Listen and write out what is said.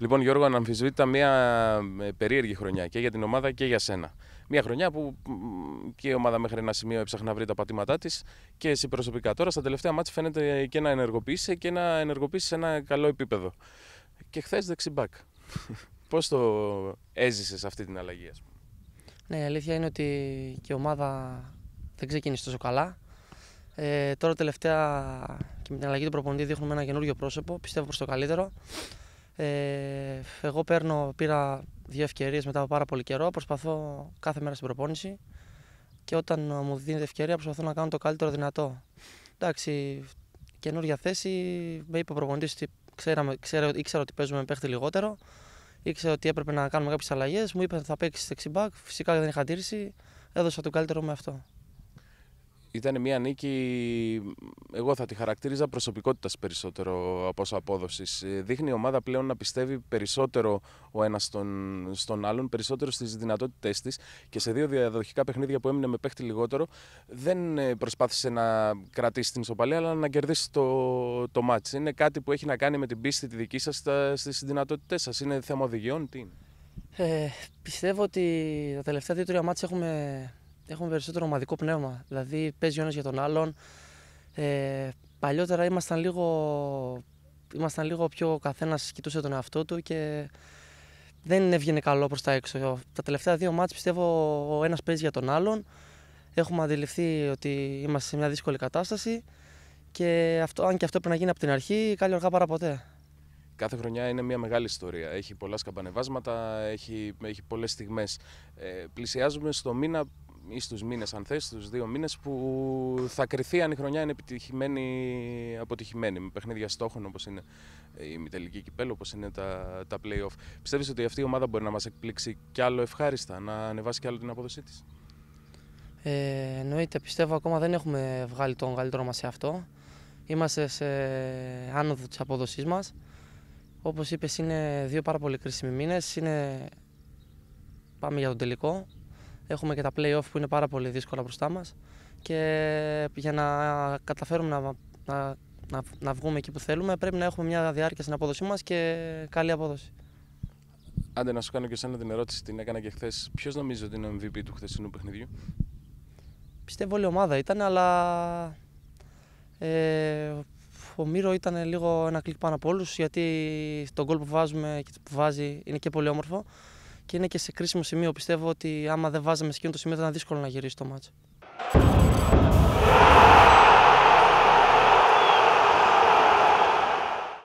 Λοιπόν, Γιώργο, αναμφισβήτητα μια ε, περίεργη χρονιά και για την ομάδα και για σένα. Μια χρονιά που και η ομάδα μέχρι ένα σημείο έψαχνε να βρει τα πατήματά της και εσύ προσωπικά τώρα στα τελευταία μάτια φαίνεται και να ενεργοποιήσει και να ενεργοποιήσει ένα καλό επίπεδο. Και χθες δεξιμπάκ. Πώς το έζησες αυτή την αλλαγή, ας πούμε. Ναι, η αλήθεια είναι ότι και η ομάδα δεν ξεκίνησε τόσο καλά. Ε, τώρα τελευταία και με την αλλαγή του προπονητή δείχνουμε ένα καινούριο πρόσωπο. Πιστεύω προς το καλύτερο. Ε, εγώ παίρνω, πήρα δύο ευκαιρίες μετά από πάρα πολύ καιρό. Προσπαθώ κάθε μέρα στην προπόνηση και όταν μου δίνεται ευκαιρία προσπαθώ να κάνω το καλύτερο δυνατό. Εντάξει, καινούργια θέση. Με είπε ο προπονητής ότι ξέραμε, ήξερα ότι παίζουμε παίχτη λιγότερο. Ήξερα ότι έπρεπε να κάνουμε κάποιες αλλαγές. Μου είπε θα παίξεις δεξιμπάκ. Φυσικά δεν είχα τήρηση. Έδωσα το καλύτερο με αυτό ήταν μια νίκη, εγώ θα τη χαρακτήριζα προσωπικότητας περισσότερο από όσο απόδοσης. Ε, δείχνει η ομάδα πλέον να πιστεύει περισσότερο ο ένας στον, στον άλλον, περισσότερο στις δυνατότητε της. και σε δύο διαδοχικά παιχνίδια που έμεινε με παίχτη λιγότερο δεν ε, προσπάθησε να κρατήσει την ισοπαλία αλλά να κερδίσει το, το Είναι κάτι που έχει να κάνει με την πίστη τη δική σας στις δυνατότητε σας. Είναι θέμα οδηγιών, τι είναι. Ε, πιστεύω ότι τα τελευταία δύο-τρία μάτς έχουμε έχουμε περισσότερο ομαδικό πνεύμα. Δηλαδή παίζει ο ένας για τον άλλον. Ε, παλιότερα ήμασταν λίγο, ήμασταν λίγο πιο καθένας κοιτούσε τον εαυτό του και δεν έβγαινε καλό προς τα έξω. Τα τελευταία δύο μάτια πιστεύω ο ένας παίζει για τον άλλον. Έχουμε αντιληφθεί ότι είμαστε σε μια δύσκολη κατάσταση και αυτό, αν και αυτό πρέπει να γίνει από την αρχή, καλή αργά παρά ποτέ. Κάθε χρονιά είναι μια μεγάλη ιστορία. Έχει πολλά σκαμπανεβάσματα, έχει, έχει πολλές στιγμές. Ε, πλησιάζουμε στο μήνα ή στους μήνες αν θες, στους δύο μήνες που θα κρυθεί αν η χρονιά είναι επιτυχημένη ή αποτυχημένη με παιχνίδια στόχων όπως είναι μητελική κυπέλο, όπως είναι τα, τα play-off. Πιστεύεις ότι αυτή η ομάδα μπορεί να μας εκπλήξει κι άλλο ευχάριστα, να ανεβάσει κι άλλο την απόδοσή της. Ε, εννοείται, πιστεύω ακόμα δεν έχουμε βγάλει τον καλύτερό μας σε αυτό. Είμαστε σε άνοδο της απόδοσής μας. Όπως είπες, είναι δύο πάρα πολύ κρίσιμοι μήνες. Είναι... Πάμε για τον τελικό, Έχουμε και τα play-off που είναι πάρα πολύ δύσκολα μπροστά μας. Και για να καταφέρουμε να, να, να, να βγούμε εκεί που θέλουμε, πρέπει να έχουμε μια διάρκεια στην απόδοσή μας και καλή απόδοση. Άντε, να σου κάνω και εσένα την ερώτηση, την έκανα και χθες. Ποιος νομίζεις ότι είναι ο MVP του χθεσινού παιχνιδιού, Πιστεύω όλη η ομάδα ήταν, αλλά ε, ο Μύρο ήταν λίγο ένα κλικ πάνω από όλους γιατί τον γκολ που βάζουμε και που βάζει είναι και πολύ όμορφο και είναι και σε κρίσιμο σημείο. Πιστεύω ότι άμα δεν βάζαμε σε εκείνο το σημείο θα ήταν δύσκολο να γυρίσει το μάτσο.